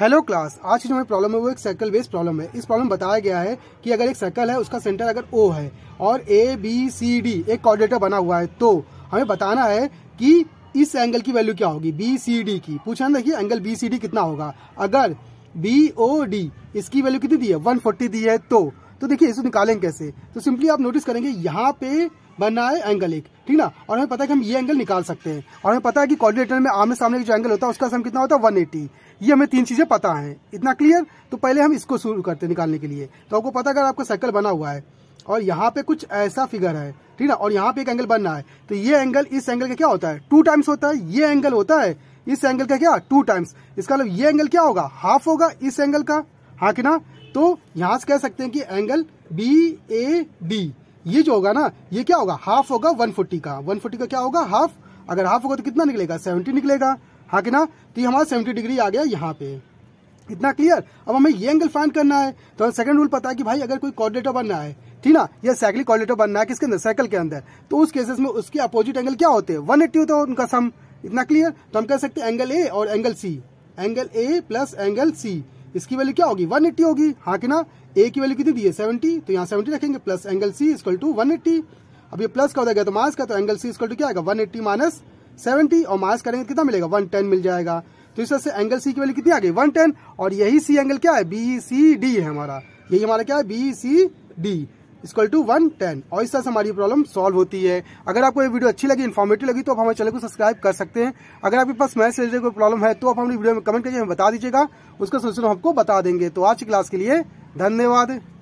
hello class आज की जो हमारी प्रॉब्लम है वो एक सर्कल बेस्ड प्रॉब्लम है इस प्रॉब्लम बताया गया है कि अगर एक सर्कल है उसका सेंटर अगर ओ है और ए बी सी डी एक कोऑर्डिनेटर बना हुआ है तो हमें बताना है कि इस एंगल की वैल्यू क्या होगी बी सी डी की पूछा ना देखिए एंगल बी सी डी कितना होगा अगर बी ओ डी इसकी वैल्यू कितनी दी है वन दी है तो तो देखिए इसको निकालेंगे कैसे तो सिंपली आप नोटिस करेंगे यहाँ पे बनना है एंगल एक ठीक ना और हमें पता है कि हम ये एंगल निकाल सकते हैं और हमें पता है कि कॉर्डिनेटर में आमने सामने का जो एंगल होता है उसका सम कितना होता है 180 ये हमें तीन चीजें पता हैं इतना क्लियर तो पहले हम इसको शुरू करते हैं निकालने के लिए तो आपको पता अगर आपका सर्कल बना हुआ है और यहाँ पे कुछ ऐसा फिगर है ठीक ना और यहाँ पे एक एंगल बनना है तो ये एंगल इस एंगल का क्या होता है टू टाइम्स होता है ये एंगल होता है इस एंगल का क्या टू टाइम्स इसका मतलब ये एंगल क्या होगा हाफ होगा इस एंगल का हा कि ना तो यहाँ से कह सकते हैं कि एंगल बी ए डी ये जो होगा ना ये क्या होगा हाफ होगा 140 का 140 का क्या होगा हाफ अगर हाफ होगा तो कितना निकलेगा 70 निकलेगा हा कि ना तो ये हमारा 70 डिग्री आ गया यहाँ पे इतना क्लियर अब हमें ये एंगल फाइंड करना है तो सेकंड रूल पता है कि भाई अगर कोई कॉर्डिनेटर बनना है ठीक ना ये साइकिल कॉर्डिनेटर बनना है किसके अंदर साइकिल के अंदर तो उस केसेस में उसके अपोजिट एंगल क्या होते हैं वन एट्टी होता है उनका सम इतना क्लियर तो हम कह सकते हैं एंगल ए और angle C angle A plus angle C इसकी वैल्यू क्या होगी 180 होगी हाँ कि ना ए की वैल्यू कितनी दी है 70 तो यहाँ 70 रखेंगे plus angle C equal to one अब ये प्लस का हो जाएगा तो मास का तो एंगल सी इक्वल टू क्या आएगा वन एट्टी माइनस सेवेंटी और मास करेंगे तो कितना मिलेगा वन टेन मिल जाएगा तो इस तरह से एंगल सी की वैल्यू कितनी आ गई वन टेन और यही सी एंगल क्या है बी सी डी है हमारा यही हमारा क्या है B C D equal to one ten और इस तरह से हमारी प्रॉब्लम सॉल्व होती है अगर आपको ये वीडियो अच्छी लगी इन्फॉर्मेटिव लगी तो आप हमारे चैनल को सब्सक्राइब कर सकते हैं अगर आपके पास मैथ से कोई प्रॉब्लम है तो आप हमारी वीडियो में कमेंट करके हमें बता दीजिएगा उसका सोल्यूशन हमको बता देंगे तो आज की क्लास के लिए धन्यवाद